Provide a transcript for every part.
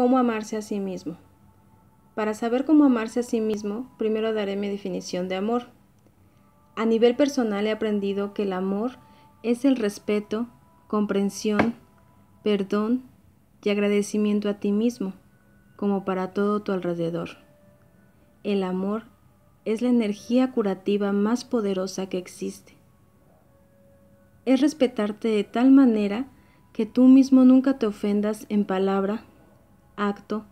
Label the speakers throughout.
Speaker 1: cómo amarse a sí mismo. Para saber cómo amarse a sí mismo, primero daré mi definición de amor. A nivel personal he aprendido que el amor es el respeto, comprensión, perdón y agradecimiento a ti mismo, como para todo tu alrededor. El amor es la energía curativa más poderosa que existe. Es respetarte de tal manera que tú mismo nunca te ofendas en palabra, acto,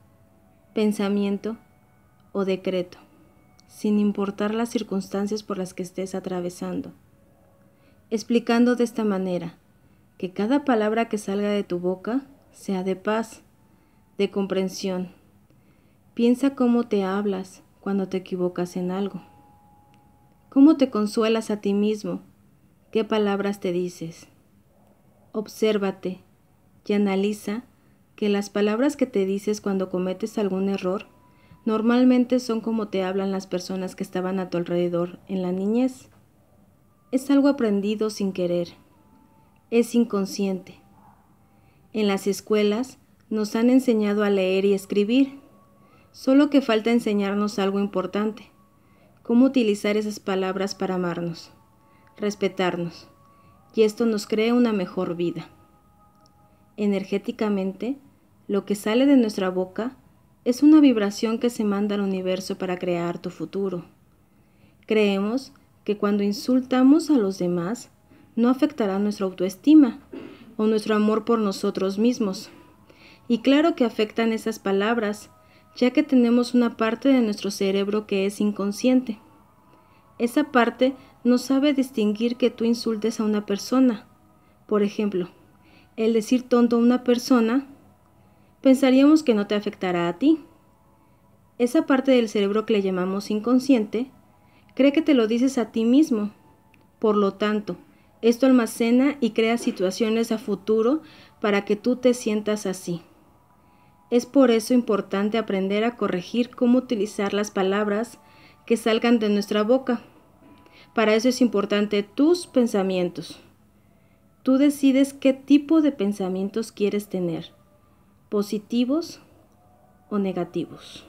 Speaker 1: pensamiento o decreto, sin importar las circunstancias por las que estés atravesando. Explicando de esta manera, que cada palabra que salga de tu boca sea de paz, de comprensión. Piensa cómo te hablas cuando te equivocas en algo. ¿Cómo te consuelas a ti mismo? ¿Qué palabras te dices? Obsérvate y analiza que las palabras que te dices cuando cometes algún error normalmente son como te hablan las personas que estaban a tu alrededor en la niñez. Es algo aprendido sin querer. Es inconsciente. En las escuelas nos han enseñado a leer y escribir, solo que falta enseñarnos algo importante, cómo utilizar esas palabras para amarnos, respetarnos, y esto nos crea una mejor vida. Energéticamente, lo que sale de nuestra boca es una vibración que se manda al universo para crear tu futuro. Creemos que cuando insultamos a los demás, no afectará nuestra autoestima o nuestro amor por nosotros mismos. Y claro que afectan esas palabras, ya que tenemos una parte de nuestro cerebro que es inconsciente. Esa parte no sabe distinguir que tú insultes a una persona. Por ejemplo, el decir tonto a una persona pensaríamos que no te afectará a ti. Esa parte del cerebro que le llamamos inconsciente cree que te lo dices a ti mismo. Por lo tanto, esto almacena y crea situaciones a futuro para que tú te sientas así. Es por eso importante aprender a corregir cómo utilizar las palabras que salgan de nuestra boca. Para eso es importante tus pensamientos. Tú decides qué tipo de pensamientos quieres tener positivos o negativos.